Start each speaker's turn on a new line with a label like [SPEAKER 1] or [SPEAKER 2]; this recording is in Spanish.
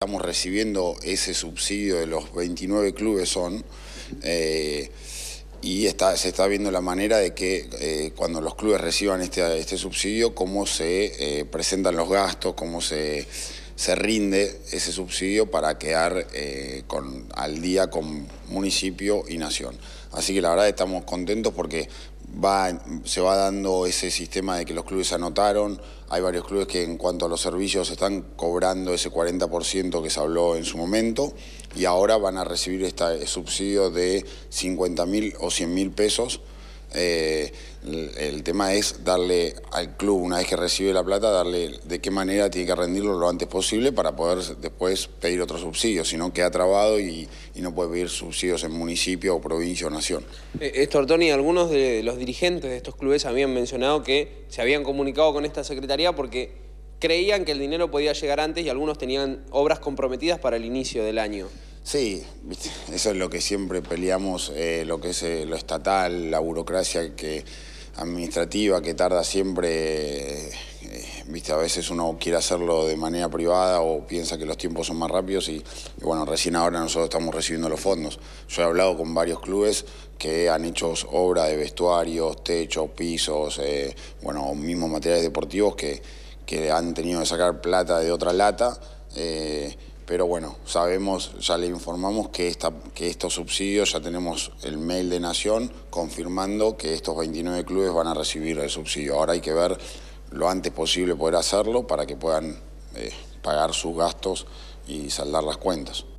[SPEAKER 1] Estamos recibiendo ese subsidio de los 29 clubes son eh, y se está viendo la manera de que eh, cuando los clubes reciban este, este subsidio, cómo se eh, presentan los gastos, cómo se se rinde ese subsidio para quedar eh, al día con municipio y nación. Así que la verdad estamos contentos porque se va dando ese sistema de que los clubes anotaron, hay varios clubes que en cuanto a los servicios están cobrando ese 40% que se habló en su momento y ahora van a recibir este subsidio de 50 mil o 100 mil pesos eh, el, tema es darle al club, una vez que recibe la plata, darle de qué manera tiene que rendirlo lo antes posible para poder después pedir otro subsidio, si no queda trabado y, no puede pedir subsidios en municipio o provincia o nación.
[SPEAKER 2] Esto, eh, Tony, algunos de los dirigentes de estos clubes habían mencionado que se habían comunicado con esta secretaría porque creían que el dinero podía llegar antes y algunos tenían obras comprometidas para el inicio del año.
[SPEAKER 1] Sí, eso es lo que siempre peleamos, eh, lo que es eh, lo estatal, la burocracia que, administrativa que tarda siempre, eh, viste, a veces uno quiere hacerlo de manera privada o piensa que los tiempos son más rápidos y, bueno, recién ahora nosotros estamos recibiendo los fondos. Yo he hablado con varios clubes que han hecho obra de vestuarios, techos, pisos, bueno, mismos materiales deportivos que, que han tenido que sacar plata de otra lata. Eh, pero bueno, sabemos, ya le informamos que, que estos subsidios, ya tenemos el mail de Nación confirmando que estos 29 clubes van a recibir el subsidio. Ahora hay que ver lo antes posible poder hacerlo para que puedan eh, pagar sus gastos y saldar las cuentas.